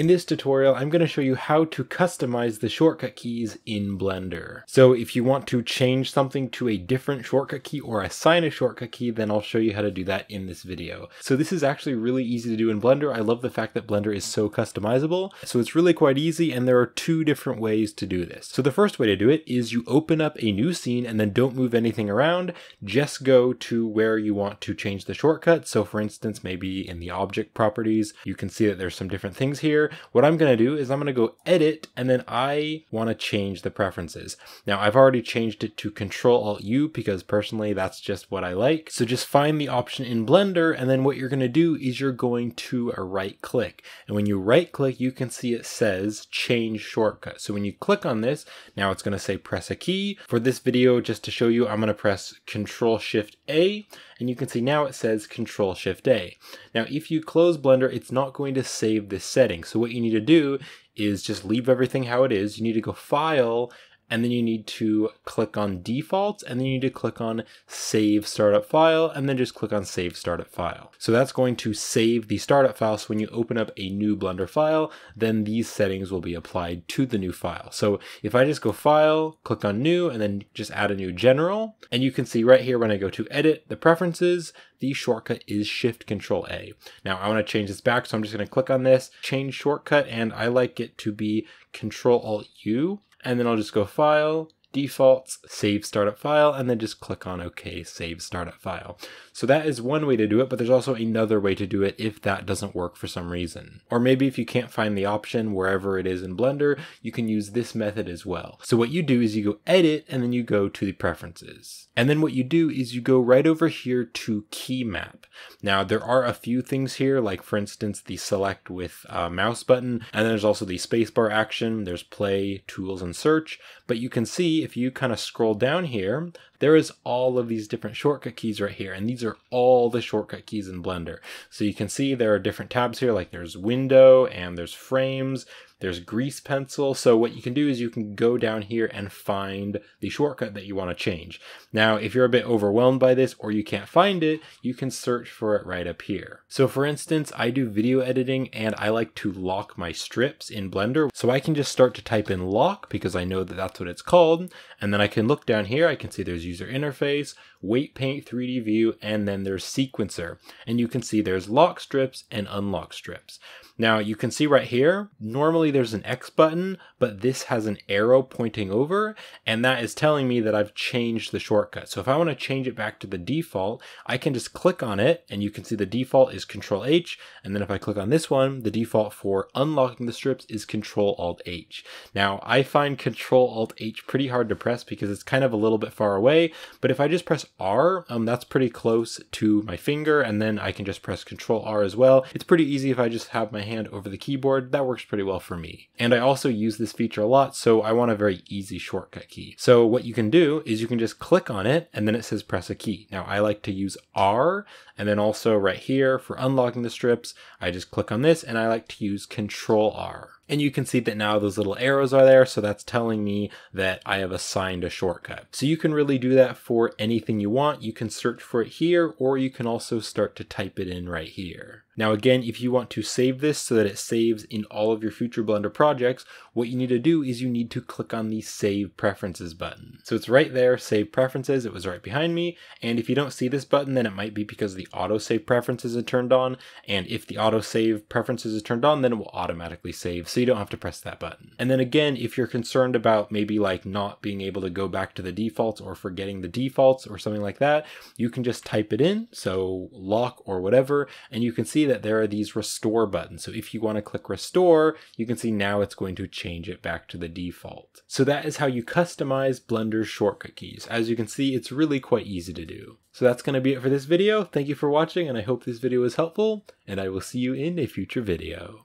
In this tutorial, I'm going to show you how to customize the shortcut keys in Blender. So if you want to change something to a different shortcut key or assign a shortcut key, then I'll show you how to do that in this video. So this is actually really easy to do in Blender. I love the fact that Blender is so customizable. So it's really quite easy and there are two different ways to do this. So the first way to do it is you open up a new scene and then don't move anything around. Just go to where you want to change the shortcut. So for instance, maybe in the object properties, you can see that there's some different things here what I'm going to do is I'm going to go edit and then I want to change the preferences. Now I've already changed it to control alt U because personally that's just what I like. So just find the option in Blender and then what you're going to do is you're going to a right click. And when you right click, you can see it says change shortcut. So when you click on this, now it's going to say press a key. For this video, just to show you, I'm going to press control shift A and you can see now it says control shift A. Now if you close Blender, it's not going to save this setting. So what you need to do is just leave everything how it is. You need to go file and then you need to click on defaults, and then you need to click on save startup file, and then just click on save startup file. So that's going to save the startup file. So when you open up a new Blender file, then these settings will be applied to the new file. So if I just go file, click on new, and then just add a new general, and you can see right here when I go to edit the preferences, the shortcut is shift control A. Now I wanna change this back, so I'm just gonna click on this, change shortcut, and I like it to be control alt U and then I'll just go file, defaults, save startup file, and then just click on OK, save startup file. So that is one way to do it, but there's also another way to do it if that doesn't work for some reason. Or maybe if you can't find the option wherever it is in Blender, you can use this method as well. So what you do is you go edit and then you go to the preferences. And then what you do is you go right over here to key map. Now there are a few things here, like for instance, the select with uh, mouse button, and then there's also the spacebar action, there's play, tools, and search, but you can see if you kind of scroll down here, there is all of these different shortcut keys right here. And these are all the shortcut keys in Blender. So you can see there are different tabs here, like there's window and there's frames. There's grease pencil. So what you can do is you can go down here and find the shortcut that you want to change. Now, if you're a bit overwhelmed by this or you can't find it, you can search for it right up here. So for instance, I do video editing and I like to lock my strips in Blender. So I can just start to type in lock because I know that that's what it's called. And then I can look down here. I can see there's user interface, weight paint 3D view, and then there's sequencer. And you can see there's lock strips and unlock strips. Now you can see right here, normally Usually there's an X button, but this has an arrow pointing over, and that is telling me that I've changed the shortcut. So if I wanna change it back to the default, I can just click on it, and you can see the default is Control H, and then if I click on this one, the default for unlocking the strips is Control Alt H. Now, I find Control Alt H pretty hard to press because it's kind of a little bit far away, but if I just press R, um, that's pretty close to my finger, and then I can just press Control R as well. It's pretty easy if I just have my hand over the keyboard. That works pretty well for me me. And I also use this feature a lot, so I want a very easy shortcut key. So what you can do is you can just click on it and then it says press a key. Now I like to use R and then also right here for unlocking the strips, I just click on this and I like to use control R. And you can see that now those little arrows are there, so that's telling me that I have assigned a shortcut. So you can really do that for anything you want. You can search for it here, or you can also start to type it in right here. Now again, if you want to save this so that it saves in all of your future Blender projects, what you need to do is you need to click on the Save Preferences button. So it's right there, Save Preferences, it was right behind me, and if you don't see this button, then it might be because the Autosave Preferences is turned on, and if the Autosave Preferences is turned on, then it will automatically save, so you don't have to press that button. And then again, if you're concerned about maybe like not being able to go back to the defaults or forgetting the defaults or something like that, you can just type it in, so lock or whatever, and you can see see that there are these restore buttons. So if you want to click restore, you can see now it's going to change it back to the default. So that is how you customize Blender shortcut keys. As you can see, it's really quite easy to do. So that's going to be it for this video. Thank you for watching and I hope this video was helpful and I will see you in a future video.